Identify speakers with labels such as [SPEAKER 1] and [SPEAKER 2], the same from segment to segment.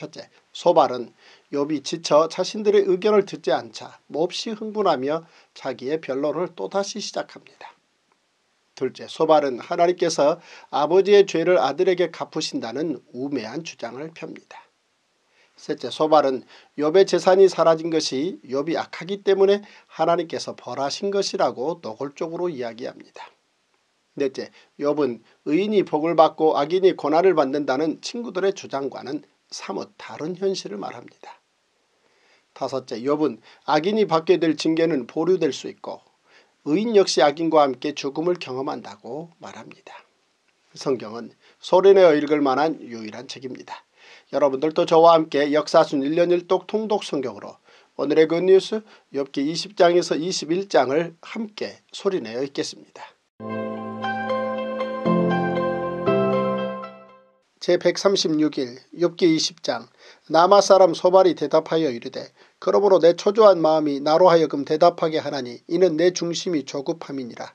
[SPEAKER 1] 첫째, 소발은 욥이 지쳐 자신들의 의견을 듣지 않자 몹시 흥분하며 자기의 변론을 또다시 시작합니다. 둘째, 소발은 하나님께서 아버지의 죄를 아들에게 갚으신다는 우매한 주장을 펴니다. 셋째, 소발은 욥의 재산이 사라진 것이 욥이 악하기 때문에 하나님께서 벌하신 것이라고 노골적으로 이야기합니다. 넷째, 욥은 의인이 복을 받고 악인이 고난을 받는다는 친구들의 주장과는 사뭇 다른 현실을 말합니다. 다섯째, 욥은 악인이 받게 될 징계는 보류될 수 있고 의인 역시 악인과 함께 죽음을 경험한다고 말합니다. 성경은 소리내어 읽을 만한 유일한 책입니다. 여러분들도 저와 함께 역사순 1년 1독 통독 성경으로 오늘의 굿뉴스 그 엽기 20장에서 21장을 함께 소리내어 읽겠습니다. 제136일 욥기 20장 남아사람 소발이 대답하여 이르되 그러므로 내 초조한 마음이 나로 하여금 대답하게 하나니 이는 내 중심이 조급함이니라.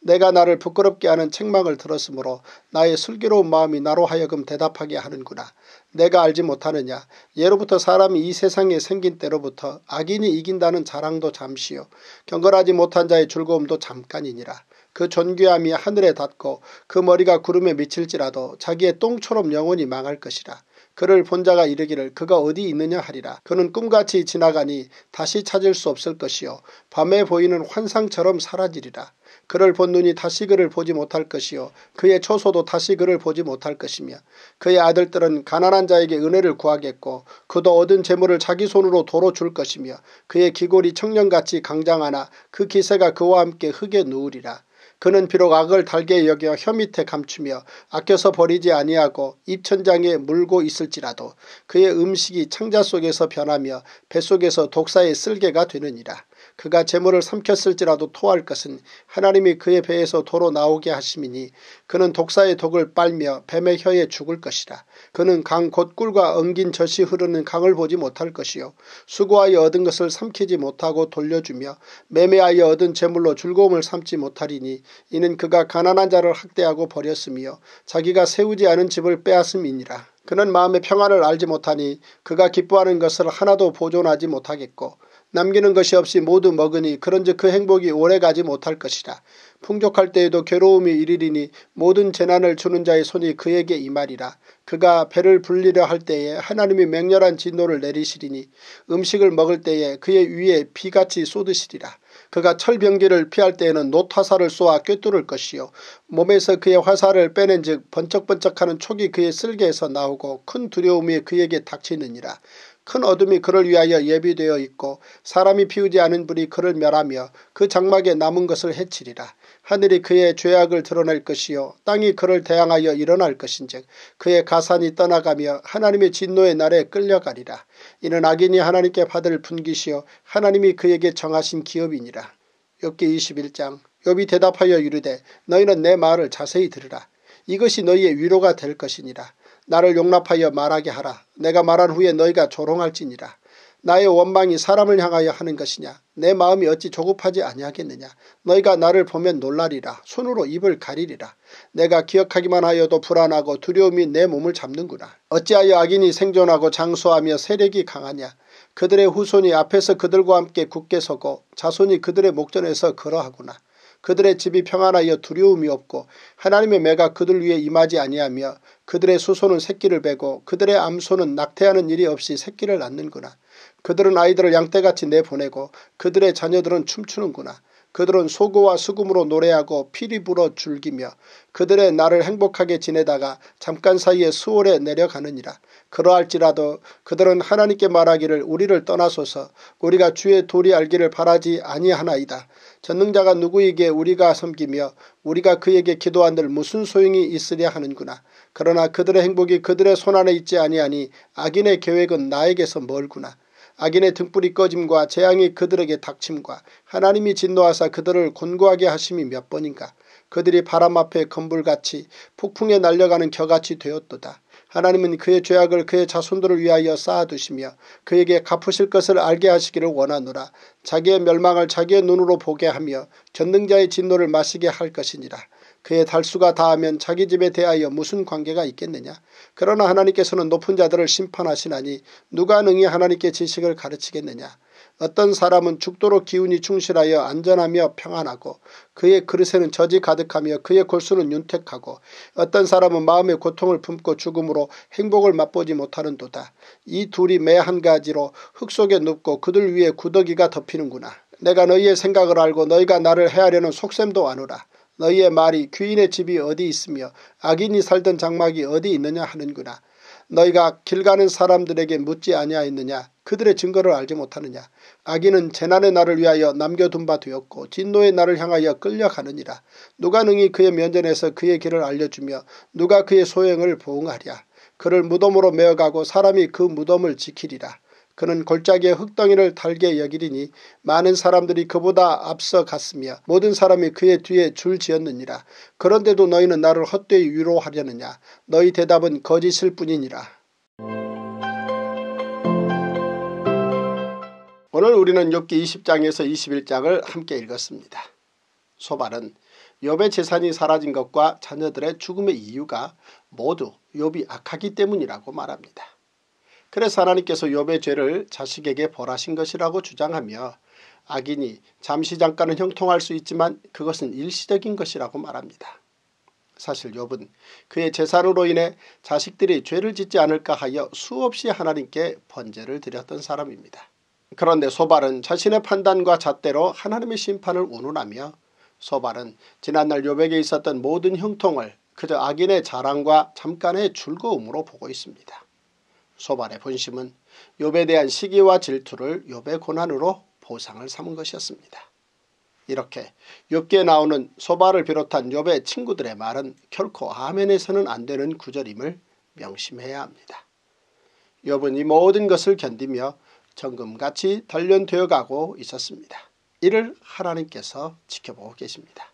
[SPEAKER 1] 내가 나를 부끄럽게 하는 책망을 들었으므로 나의 슬기로운 마음이 나로 하여금 대답하게 하는구나. 내가 알지 못하느냐. 예로부터 사람이 이 세상에 생긴 때로부터 악인이 이긴다는 자랑도 잠시요. 경건하지 못한 자의 즐거움도 잠깐이니라. 그 존귀함이 하늘에 닿고 그 머리가 구름에 미칠지라도 자기의 똥처럼 영원히 망할 것이라. 그를 본 자가 이르기를 그가 어디 있느냐 하리라. 그는 꿈같이 지나가니 다시 찾을 수 없을 것이요 밤에 보이는 환상처럼 사라지리라. 그를 본 눈이 다시 그를 보지 못할 것이요 그의 초소도 다시 그를 보지 못할 것이며 그의 아들들은 가난한 자에게 은혜를 구하겠고 그도 얻은 재물을 자기 손으로 도로 줄 것이며 그의 기골이 청년같이 강장하나 그 기세가 그와 함께 흙에 누우리라. 그는 비록 악을 달게 여겨 혀 밑에 감추며 아껴서 버리지 아니하고 입천장에 물고 있을지라도 그의 음식이 창자 속에서 변하며 뱃속에서 독사의 쓸개가 되느니라. 그가 재물을 삼켰을지라도 토할 것은 하나님이 그의 배에서 도로 나오게 하심이니 그는 독사의 독을 빨며 뱀의 혀에 죽을 것이라. 그는 강곧 꿀과 엉긴 젖이 흐르는 강을 보지 못할 것이요 수고하여 얻은 것을 삼키지 못하고 돌려주며 매매하여 얻은 재물로 즐거움을 삼지 못하리니 이는 그가 가난한 자를 학대하고 버렸으며 자기가 세우지 않은 집을 빼앗음이니라. 그는 마음의 평안을 알지 못하니 그가 기뻐하는 것을 하나도 보존하지 못하겠고 남기는 것이 없이 모두 먹으니 그런즉 그 행복이 오래가지 못할 것이라. 풍족할 때에도 괴로움이 이르리니 모든 재난을 주는 자의 손이 그에게 이말이라. 그가 배를 불리려 할 때에 하나님이 맹렬한 진노를 내리시리니 음식을 먹을 때에 그의 위에 비같이 쏟으시리라. 그가 철병기를 피할 때에는 노타사를 쏘아 꿰뚫을 것이요 몸에서 그의 화살을 빼낸 즉 번쩍번쩍하는 촉이 그의 쓸개에서 나오고 큰 두려움이 그에게 닥치느니라. 큰 어둠이 그를 위하여 예비되어 있고 사람이 피우지 않은 불이 그를 멸하며 그 장막에 남은 것을 해치리라. 하늘이 그의 죄악을 드러낼 것이요 땅이 그를 대항하여 일어날 것인즉 그의 가산이 떠나가며 하나님의 진노의 날에 끌려가리라. 이는 악인이 하나님께 받을 분기시요 하나님이 그에게 정하신 기업이니라. 욥기 21장 욥이 대답하여 이르되 너희는 내 말을 자세히 들으라. 이것이 너희의 위로가 될 것이니라. 나를 용납하여 말하게 하라. 내가 말한 후에 너희가 조롱할지니라. 나의 원망이 사람을 향하여 하는 것이냐 내 마음이 어찌 조급하지 아니하겠느냐 너희가 나를 보면 놀라리라 손으로 입을 가리리라 내가 기억하기만 하여도 불안하고 두려움이 내 몸을 잡는구나 어찌하여 악인이 생존하고 장수하며 세력이 강하냐 그들의 후손이 앞에서 그들과 함께 굳게 서고 자손이 그들의 목전에서 걸어하구나 그들의 집이 평안하여 두려움이 없고 하나님의 매가 그들 위에 임하지 아니하며 그들의 수소는 새끼를 베고 그들의 암소는 낙태하는 일이 없이 새끼를 낳는구나. 그들은 아이들을 양떼같이 내보내고 그들의 자녀들은 춤추는구나. 그들은 소고와 수금으로 노래하고 피리 불어 즐기며 그들의 날을 행복하게 지내다가 잠깐 사이에 수월에 내려가느니라. 그러할지라도 그들은 하나님께 말하기를 우리를 떠나소서 우리가 주의 도리 알기를 바라지 아니하나이다. 전능자가 누구에게 우리가 섬기며 우리가 그에게 기도한들 무슨 소용이 있으랴 하는구나. 그러나 그들의 행복이 그들의 손안에 있지 아니하니 악인의 계획은 나에게서 멀구나. 악인의 등불이 꺼짐과 재앙이 그들에게 닥침과 하나님이 진노하사 그들을 곤고하게 하심이 몇 번인가 그들이 바람 앞에 건불같이 폭풍에 날려가는 겨같이 되었도다. 하나님은 그의 죄악을 그의 자손들을 위하여 쌓아두시며 그에게 갚으실 것을 알게 하시기를 원하노라. 자기의 멸망을 자기의 눈으로 보게 하며 전능자의 진노를 마시게 할 것이니라. 그의 달수가 다하면 자기 집에 대하여 무슨 관계가 있겠느냐. 그러나 하나님께서는 높은 자들을 심판하시나니 누가 능히 하나님께 지식을 가르치겠느냐. 어떤 사람은 죽도록 기운이 충실하여 안전하며 평안하고 그의 그릇에는 젖이 가득하며 그의 골수는 윤택하고 어떤 사람은 마음의 고통을 품고 죽음으로 행복을 맛보지 못하는 도다. 이 둘이 매 한 가지로 흙 속에 눕고 그들 위에 구더기가 덮이는구나. 내가 너희의 생각을 알고 너희가 나를 해하려는 속셈도 아노라. 너희의 말이 귀인의 집이 어디 있으며 악인이 살던 장막이 어디 있느냐 하는구나. 너희가 길 가는 사람들에게 묻지 아니하였느냐 그들의 증거를 알지 못하느냐 악인은 재난의 날을 위하여 남겨둔 바 되었고 진노의 날을 향하여 끌려가느니라 누가 능히 그의 면전에서 그의 길을 알려주며 누가 그의 소행을 보응하랴 그를 무덤으로 메어가고 사람이 그 무덤을 지키리라 그는 골짜기에 흙덩이를 달게 여기리니 많은 사람들이 그보다 앞서 갔으며 모든 사람이 그의 뒤에 줄지었느니라. 그런데도 너희는 나를 헛되이 위로하려느냐. 너희 대답은 거짓일 뿐이니라. 오늘 우리는 욥기 20장에서 21장을 함께 읽었습니다. 소발은 욥의 재산이 사라진 것과 자녀들의 죽음의 이유가 모두 욥이 악하기 때문이라고 말합니다. 그래서 하나님께서 욥의 죄를 자식에게 벌하신 것이라고 주장하며 악인이 잠시 잠깐은 형통할 수 있지만 그것은 일시적인 것이라고 말합니다. 사실 욥은 그의 재산으로 인해 자식들이 죄를 짓지 않을까 하여 수없이 하나님께 번제를 드렸던 사람입니다. 그런데 소발은 자신의 판단과 잣대로 하나님의 심판을 운운하며 소발은 지난날 욥에게 있었던 모든 형통을 그저 악인의 자랑과 잠깐의 즐거움으로 보고 있습니다. 소발의 본심은 욥에 대한 시기와 질투를 욥의 고난으로 보상을 삼은 것이었습니다. 이렇게 욥기에 나오는 소발을 비롯한 욥의 친구들의 말은 결코 아멘에서는 안 되는 구절임을 명심해야 합니다. 욥은 이 모든 것을 견디며 정금같이 단련되어 가고 있었습니다. 이를 하나님께서 지켜보고 계십니다.